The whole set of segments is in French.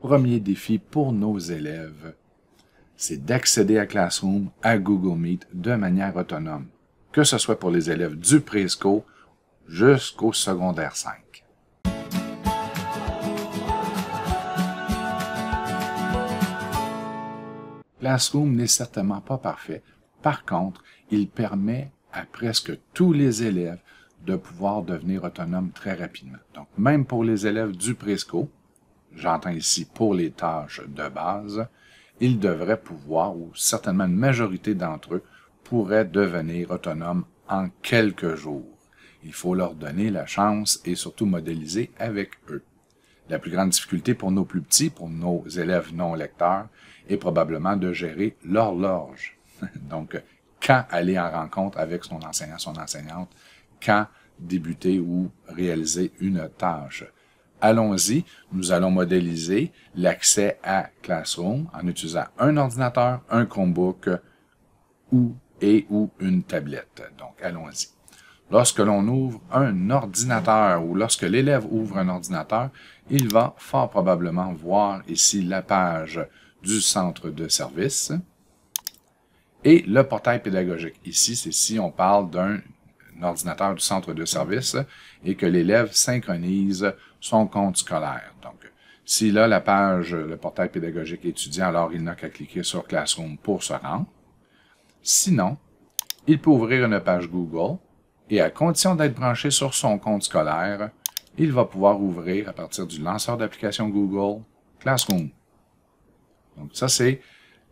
premier défi pour nos élèves, c'est d'accéder à Classroom, à Google Meet de manière autonome, que ce soit pour les élèves du Presco jusqu'au secondaire 5. Classroom n'est certainement pas parfait. Par contre, il permet à presque tous les élèves de pouvoir devenir autonomes très rapidement. Donc, même pour les élèves du Presco, j'entends ici pour les tâches de base, ils devraient pouvoir, ou certainement une majorité d'entre eux, pourraient devenir autonomes en quelques jours. Il faut leur donner la chance et surtout modéliser avec eux. La plus grande difficulté pour nos plus petits, pour nos élèves non lecteurs, est probablement de gérer l'horloge. Donc, quand aller en rencontre avec son enseignant, son enseignante, quand débuter ou réaliser une tâche. Allons-y, nous allons modéliser l'accès à Classroom en utilisant un ordinateur, un Chromebook ou et ou une tablette. Donc, allons-y. Lorsque l'on ouvre un ordinateur ou lorsque l'élève ouvre un ordinateur, il va fort probablement voir ici la page du centre de service et le portail pédagogique. Ici, c'est si on parle d'un l'ordinateur du centre de service et que l'élève synchronise son compte scolaire. Donc, s'il a la page, le portail pédagogique étudiant, alors il n'a qu'à cliquer sur Classroom pour se rendre. Sinon, il peut ouvrir une page Google et à condition d'être branché sur son compte scolaire, il va pouvoir ouvrir à partir du lanceur d'application Google Classroom. Donc ça, c'est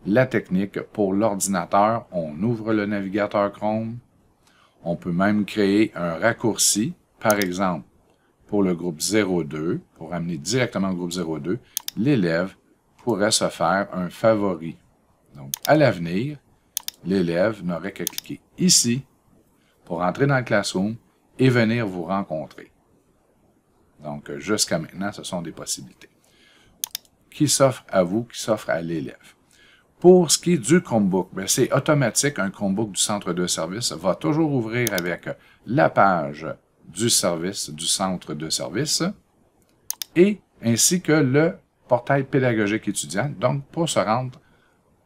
la technique pour l'ordinateur. On ouvre le navigateur Chrome, on peut même créer un raccourci, par exemple, pour le groupe 02, pour amener directement le groupe 02, l'élève pourrait se faire un favori. Donc, à l'avenir, l'élève n'aurait qu'à cliquer ici pour entrer dans le classroom et venir vous rencontrer. Donc, jusqu'à maintenant, ce sont des possibilités qui s'offrent à vous, qui s'offrent à l'élève. Pour ce qui est du Chromebook, ben, c'est automatique. Un Chromebook du centre de service va toujours ouvrir avec la page du service, du centre de service, et ainsi que le portail pédagogique étudiant. Donc, pour se rendre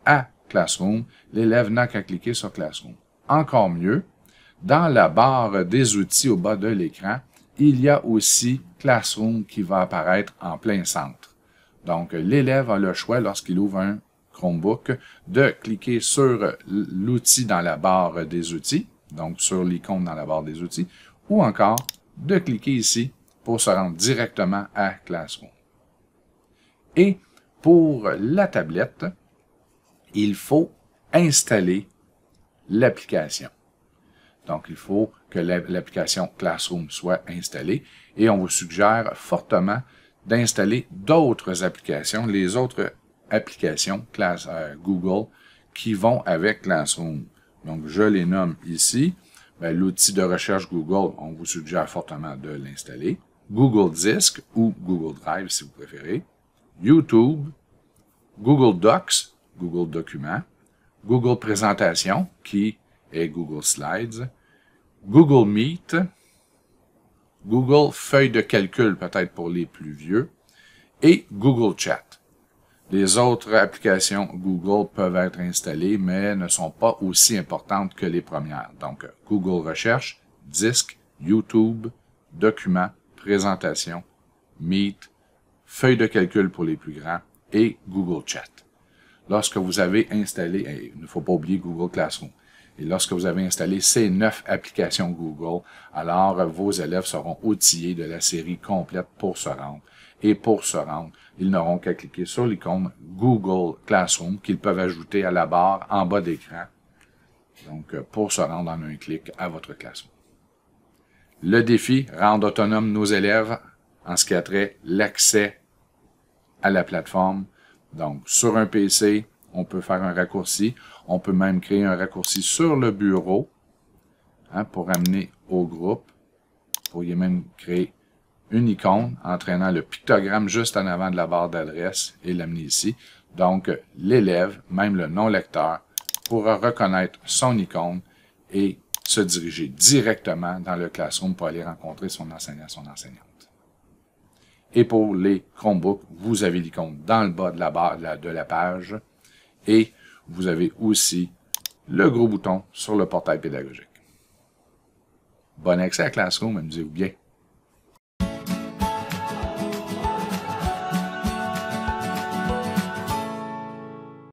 à Classroom, l'élève n'a qu'à cliquer sur Classroom. Encore mieux, dans la barre des outils au bas de l'écran, il y a aussi Classroom qui va apparaître en plein centre. Donc, l'élève a le choix lorsqu'il ouvre un Chromebook de cliquer sur l'outil dans la barre des outils, donc sur l'icône dans la barre des outils, ou encore de cliquer ici pour se rendre directement à Classroom. Et pour la tablette, il faut installer l'application. Donc, il faut que l'application Classroom soit installée et on vous suggère fortement d'installer d'autres applications, les autres applications classe, euh, Google qui vont avec Classroom. Donc, je les nomme ici. Ben, l'outil de recherche Google, on vous suggère fortement de l'installer. Google Disk ou Google Drive si vous préférez. YouTube, Google Docs, Google Documents, Google Présentation qui est Google Slides, Google Meet, Google Feuille de calcul peut-être pour les plus vieux et Google Chat. Les autres applications Google peuvent être installées, mais ne sont pas aussi importantes que les premières. Donc, Google Recherche, Disque, YouTube, Documents, Présentation, Meet, Feuille de calcul pour les plus grands et Google Chat. Lorsque vous avez installé, il ne faut pas oublier Google Classroom. Et lorsque vous avez installé ces neuf applications Google, alors vos élèves seront outillés de la série complète pour se rendre. Et pour se rendre, ils n'auront qu'à cliquer sur l'icône Google Classroom qu'ils peuvent ajouter à la barre en bas d'écran. Donc, pour se rendre en un clic à votre classement. Le défi, rendre autonomes nos élèves en ce qui a trait l'accès à la plateforme. Donc, sur un PC, on peut faire un raccourci. On peut même créer un raccourci sur le bureau hein, pour amener au groupe. Vous pourriez même créer une icône entraînant le pictogramme juste en avant de la barre d'adresse et l'amener ici. Donc, l'élève, même le non-lecteur, pourra reconnaître son icône et se diriger directement dans le classroom pour aller rencontrer son enseignant, son enseignante. Et pour les Chromebooks, vous avez l'icône dans le bas de la page et vous avez aussi le gros bouton sur le portail pédagogique. Bon accès à Classroom, amusez-vous bien.